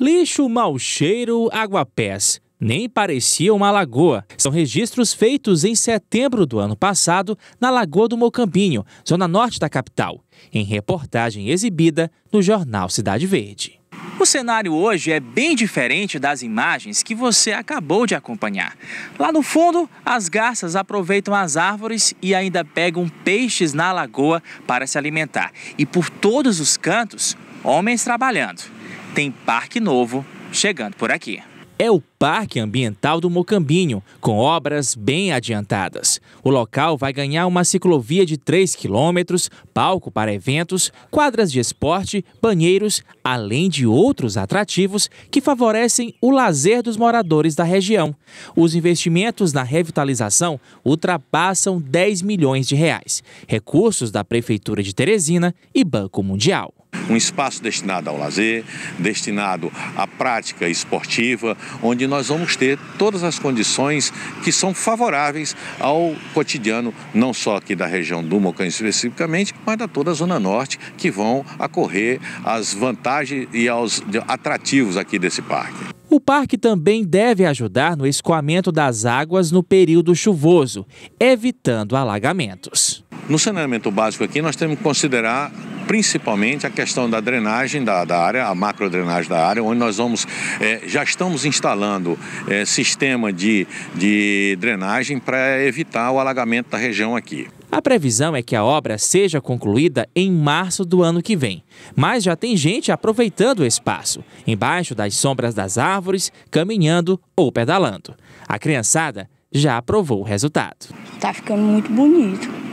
Lixo, mau cheiro, água-pés. Nem parecia uma lagoa. São registros feitos em setembro do ano passado na Lagoa do Mocambinho, zona norte da capital, em reportagem exibida no jornal Cidade Verde. O cenário hoje é bem diferente das imagens que você acabou de acompanhar. Lá no fundo, as garças aproveitam as árvores e ainda pegam peixes na lagoa para se alimentar. E por todos os cantos, homens trabalhando tem parque novo chegando por aqui. É o Parque Ambiental do Mocambinho, com obras bem adiantadas. O local vai ganhar uma ciclovia de 3 quilômetros, palco para eventos, quadras de esporte, banheiros, além de outros atrativos que favorecem o lazer dos moradores da região. Os investimentos na revitalização ultrapassam 10 milhões de reais, recursos da Prefeitura de Teresina e Banco Mundial um espaço destinado ao lazer, destinado à prática esportiva, onde nós vamos ter todas as condições que são favoráveis ao cotidiano, não só aqui da região do Mocã especificamente, mas da toda a Zona Norte, que vão acorrer às vantagens e aos atrativos aqui desse parque. O parque também deve ajudar no escoamento das águas no período chuvoso, evitando alagamentos. No saneamento básico aqui, nós temos que considerar principalmente a questão da drenagem da, da área, a macro drenagem da área, onde nós vamos, é, já estamos instalando é, sistema de, de drenagem para evitar o alagamento da região aqui. A previsão é que a obra seja concluída em março do ano que vem, mas já tem gente aproveitando o espaço, embaixo das sombras das árvores, caminhando ou pedalando. A criançada já aprovou o resultado. Está ficando muito bonito.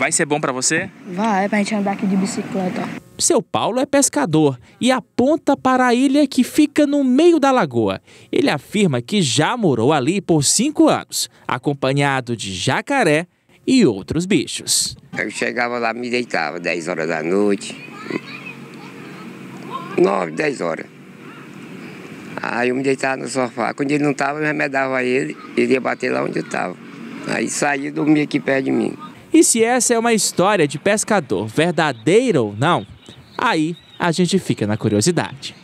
Vai ser bom para você? Vai, pra gente andar aqui de bicicleta. Seu Paulo é pescador e aponta para a ilha que fica no meio da lagoa. Ele afirma que já morou ali por cinco anos, acompanhado de jacaré e outros bichos. Eu chegava lá, me deitava 10 horas da noite, 9, 10 horas. Aí eu me deitava no sofá. Quando ele não estava, eu remedava ele, ele ia bater lá onde eu estava. Aí saía e dormia aqui perto de mim. E se essa é uma história de pescador verdadeira ou não, aí a gente fica na curiosidade.